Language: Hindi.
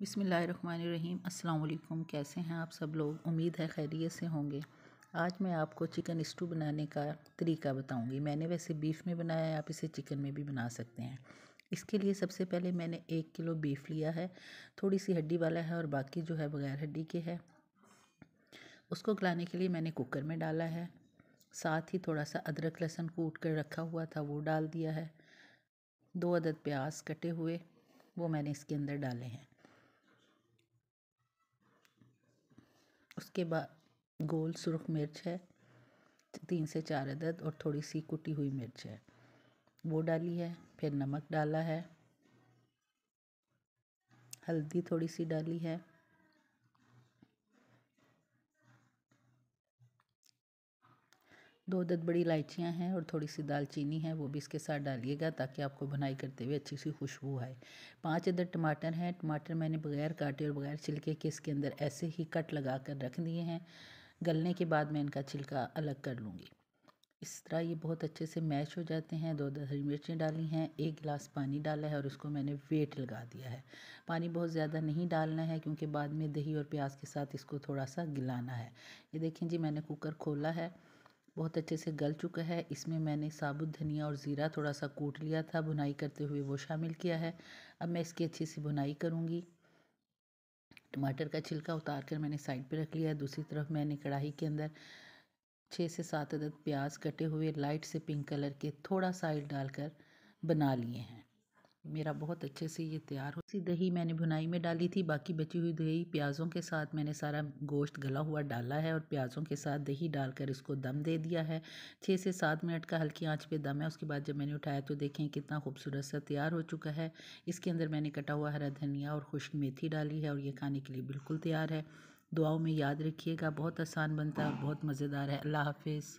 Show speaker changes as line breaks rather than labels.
बिसमीम् अल्लाम कैसे हैं आप सब लोग उम्मीद है खैरियत से होंगे आज मैं आपको चिकन स्टू बनाने का तरीका बताऊंगी मैंने वैसे बीफ़ में बनाया है आप इसे चिकन में भी बना सकते हैं इसके लिए सबसे पहले मैंने एक किलो बीफ लिया है थोड़ी सी हड्डी वाला है और बाकी जो है बगैर हड्डी के है उसको गलाने के लिए मैंने कुकर में डाला है साथ ही थोड़ा सा अदरक लहसुन कूट कर रखा हुआ था वो डाल दिया है दो अदद प्याज कटे हुए वो मैंने इसके अंदर डाले हैं उसके बाद गोल सुरख मिर्च है तीन से चार अदद और थोड़ी सी कुटी हुई मिर्च है वो डाली है फिर नमक डाला है हल्दी थोड़ी सी डाली है दो अदद बड़ी इलायचियाँ हैं और थोड़ी सी दालचीनी है वो भी इसके साथ डालिएगा ताकि आपको भुनाई करते हुए अच्छी सी खुशबू आए पाँच अदद टमाटर हैं टमाटर मैंने बगैर काटे और बगैर छिलके के इसके अंदर ऐसे ही कट लगा कर रख दिए हैं गलने के बाद मैं इनका छिलका अलग कर लूँगी इस तरह ये बहुत अच्छे से मैश हो जाते हैं दो दस हरी मिर्चें डाली हैं एक गिलास पानी डाला है और इसको मैंने वेट लगा दिया है पानी बहुत ज़्यादा नहीं डालना है क्योंकि बाद में दही और प्याज के साथ इसको थोड़ा सा गिलाना है ये देखें जी मैंने कुकर खोला है बहुत अच्छे से गल चुका है इसमें मैंने साबुत धनिया और ज़ीरा थोड़ा सा कूट लिया था बुनाई करते हुए वो शामिल किया है अब मैं इसकी अच्छी सी बुनाई करूँगी टमाटर का छिलका उतार कर मैंने साइड पे रख लिया है दूसरी तरफ मैंने कढ़ाई के अंदर छः से सात अदद प्याज कटे हुए लाइट से पिंक कलर के थोड़ा साइड डालकर बना लिए हैं मेरा बहुत अच्छे से ये तैयार हो इसी दही मैंने भुनाई में डाली थी बाकी बची हुई दही प्याज़ों के साथ मैंने सारा गोश्त गला हुआ डाला है और प्याज़ों के साथ दही डालकर इसको दम दे दिया है छः से सात मिनट का हल्की आंच पे दम है उसके बाद जब मैंने उठाया तो देखें कितना खूबसूरत सा तैयार हो चुका है इसके अंदर मैंने कटा हुआ हरा धनिया और खुश्क मेथी डाली है और ये खाने के लिए बिल्कुल तैयार है दुआओं में याद रखिएगा बहुत आसान बनता है बहुत मज़ेदार है अल्लाह हाफिज़